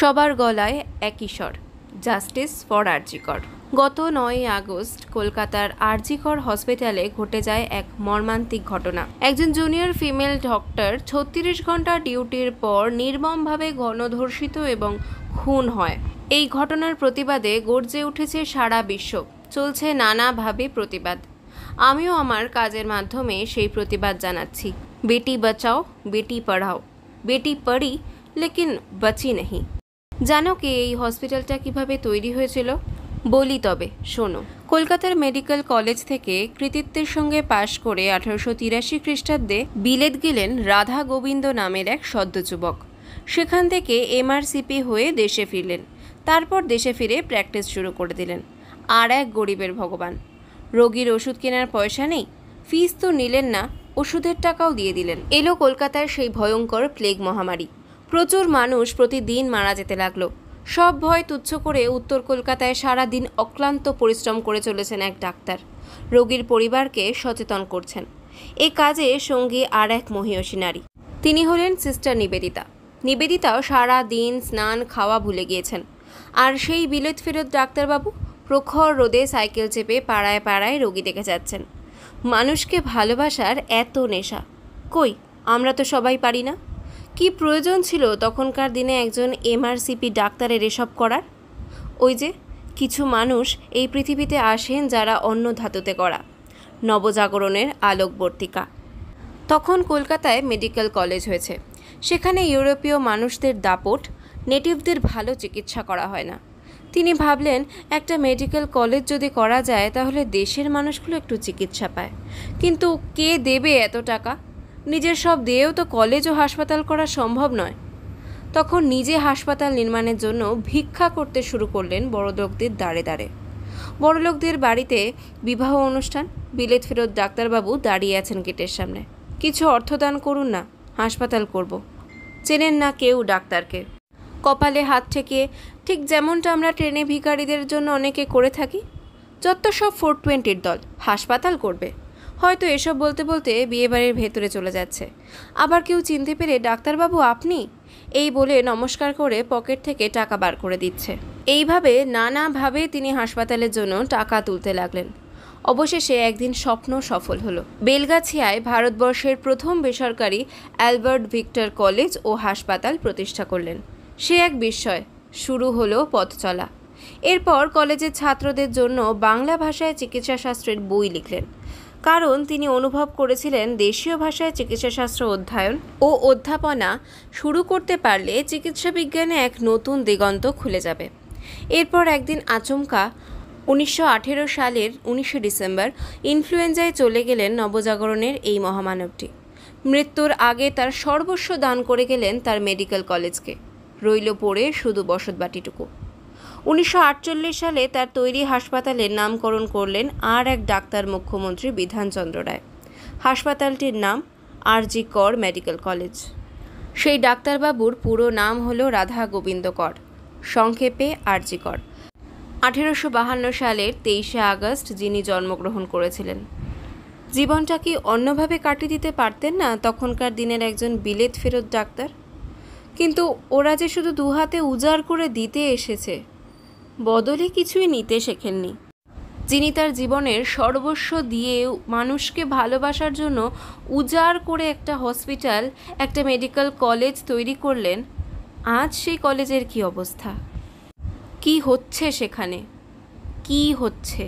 সবার গলায় একই স্বর জাস্টিস ফর আরজিকর গত নয় আগস্ট কলকাতার আরজিকর হসপিটালে ঘটে যায় এক মর্মান্তিক ঘটনা একজন জুনিয়র ফিমেল ডক্টর ছত্রিশ ঘন্টা ডিউটির পর নির্মমভাবে গণধর্ষিত এবং খুন হয় এই ঘটনার প্রতিবাদে গর্জে উঠেছে সারা বিশ্ব চলছে নানাভাবে প্রতিবাদ আমিও আমার কাজের মাধ্যমে সেই প্রতিবাদ জানাচ্ছি বেটি বাঁচাও বেটি পড়াও বেটি পড়ি লেকিন বাঁচি নেই জানো কি এই হসপিটালটা কিভাবে তৈরি হয়েছিল বলি তবে শোনো কলকাতার মেডিকেল কলেজ থেকে কৃতিত্বের সঙ্গে পাশ করে আঠারোশো তিরাশি খ্রিস্টাব্দে বিলেত গেলেন রাধা গোবিন্দ নামের এক সদ্য যুবক সেখান থেকে এমআরসিপি হয়ে দেশে ফিরলেন তারপর দেশে ফিরে প্র্যাকটিস শুরু করে দিলেন আর এক গরিবের ভগবান রোগীর ওষুধ কেনার পয়সা নেই ফিস তো নিলেন না ওষুধের টাকাও দিয়ে দিলেন এলো কলকাতার সেই ভয়ঙ্কর প্লেগ মহামারী প্রচুর মানুষ প্রতিদিন মারা যেতে লাগলো সব ভয় তুচ্ছ করে উত্তর কলকাতায় সারা দিন অক্লান্ত পরিশ্রম করে চলেছেন এক ডাক্তার রোগীর পরিবারকে সচেতন করছেন এ কাজে সঙ্গী আর এক মহিয়সী নারী তিনি হলেন সিস্টার নিবেদিতা নিবেদিতাও সারা দিন স্নান খাওয়া ভুলে গিয়েছেন আর সেই বিলেত ফেরত ডাক্তারবাবু প্রখর রোদে সাইকেল চেপে পাড়ায় পাড়ায় রোগী দেখে যাচ্ছেন মানুষকে ভালোবাসার এত নেশা কই আমরা তো সবাই পারি না কি প্রয়োজন ছিল তখনকার দিনে একজন এমআরসিপি ডাক্তারের এসব করার ওই যে কিছু মানুষ এই পৃথিবীতে আসেন যারা অন্য ধাতুতে করা নবজাগরণের আলোকবর্তিকা তখন কলকাতায় মেডিকেল কলেজ হয়েছে সেখানে ইউরোপীয় মানুষদের দাপট নেটিভদের ভালো চিকিৎসা করা হয় না তিনি ভাবলেন একটা মেডিকেল কলেজ যদি করা যায় তাহলে দেশের মানুষগুলো একটু চিকিৎসা পায় কিন্তু কে দেবে এত টাকা নিজের সব দিয়েও তো কলেজ ও হাসপাতাল করা সম্ভব নয় তখন নিজে হাসপাতাল নির্মাণের জন্য ভিক্ষা করতে শুরু করলেন বড়লোকদের দাঁড়ে দাঁড়ে বড়লোকদের বাড়িতে বিবাহ অনুষ্ঠান বিলেত ফেরত ডাক্তারবাবু দাঁড়িয়ে আছেন গেটের সামনে কিছু অর্থ দান করুন না হাসপাতাল করব। চেনেন না কেউ ডাক্তারকে কপালে হাত ঠেকিয়ে ঠিক যেমনটা আমরা ট্রেনে ভিখারিদের জন্য অনেকে করে থাকি যত সব ফোর টোয়েন্টির দল হাসপাতাল করবে হয়তো এসব বলতে বলতে বিয়েবাড়ির ভেতরে চলে যাচ্ছে আবার কেউ চিনতে পেরে ডাক্তারবাবু আপনি এই বলে নমস্কার করে পকেট থেকে টাকা বার করে দিচ্ছে এইভাবে নানাভাবে তিনি হাসপাতালের জন্য টাকা তুলতে লাগলেন অবশেষে একদিন স্বপ্ন সফল হলো বেলগাছিয়ায় ভারতবর্ষের প্রথম বেসরকারি অ্যালবার্ট ভিক্টর কলেজ ও হাসপাতাল প্রতিষ্ঠা করলেন সে এক বিস্ময় শুরু হলো পথ চলা এরপর কলেজের ছাত্রদের জন্য বাংলা ভাষায় চিকিৎসাশাস্ত্রের বই লিখলেন কারণ তিনি অনুভব করেছিলেন দেশীয় ভাষায় চিকিৎসাশাস্ত্র অধ্যয়ন ও অধ্যাপনা শুরু করতে পারলে চিকিৎসা বিজ্ঞানে এক নতুন দিগন্ত খুলে যাবে এরপর একদিন আচমকা উনিশশো সালের উনিশে ডিসেম্বর ইনফ্লুয়েঞ্জায় চলে গেলেন নবজাগরণের এই মহামানবটি মৃত্যুর আগে তার সর্বস্ব দান করে গেলেন তার মেডিকেল কলেজকে রইল পড়ে শুধু বাটিটুকু উনিশশো সালে তার তৈরি হাসপাতালের নামকরণ করলেন আর এক ডাক্তার মুখ্যমন্ত্রী বিধানচন্দ্র রায় হাসপাতালটির নাম আর জি কর মেডিকেল কলেজ সেই ডাক্তারবাবুর পুরো নাম হল রাধা গোবিন্দ কর সংক্ষেপে আর জি কর আঠেরোশো বাহান্ন সালের তেইশে আগস্ট যিনি জন্মগ্রহণ করেছিলেন জীবনটা কি অন্যভাবে কাটিয়ে দিতে পারতেন না তখনকার দিনের একজন বিলেত ফেরত ডাক্তার কিন্তু ওরা যে শুধু দুহাতে উজাড় করে দিতে এসেছে বদলে কিছুই নিতে শেখেননি যিনি তার জীবনের সর্বস্ব দিয়ে মানুষকে ভালোবাসার জন্য উজাড় করে একটা হসপিটাল একটা মেডিকেল কলেজ তৈরি করলেন আজ সেই কলেজের কি অবস্থা কি হচ্ছে সেখানে কি হচ্ছে